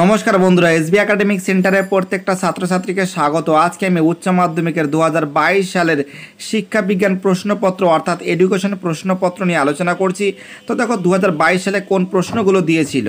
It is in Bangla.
নমস্কার বন্ধুরা এসবি একাডেমিক সেন্টারের প্রত্যেকটা ছাত্রছাত্রীকে স্বাগত আজকে আমি উচ্চ মাধ্যমিকের দু সালের শিক্ষা বিজ্ঞান প্রশ্নপত্র অর্থাৎ এডুকেশন প্রশ্নপত্র নিয়ে আলোচনা করছি তো দেখো দু সালে কোন প্রশ্নগুলো দিয়েছিল